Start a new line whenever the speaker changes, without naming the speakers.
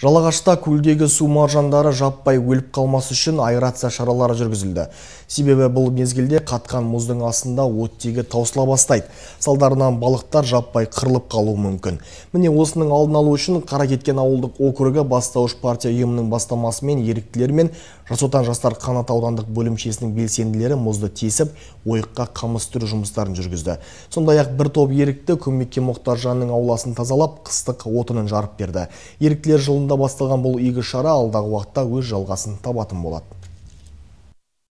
жалағашта көлдегі су маржандары жаппай өліп қалмас үшін аэрация шаралары жүргізілді себебі бұл мезгілде қатқан мұздың астында оттегі таусыла бастайды салдарынан балықтар жаппай қырылып қалуы мүмкін міне осының алдын алу үшін кеткен ауылдық округі бастауыш партия ұйымының бастамасымен еріктілер мен жастар қанат аудандық бөлімшесінің белсенділері мұзды тесіп ойыққа қамыс түрі жұмыстарын жүргізді сондай ақ бір топ ерікті көмекке мұқтаж жанның ауласын тазалап қыстық отынын жарып берді еріктілер жылында жылында басталған бұл игі шара алдағы уақытта өз жалғасын табатын болады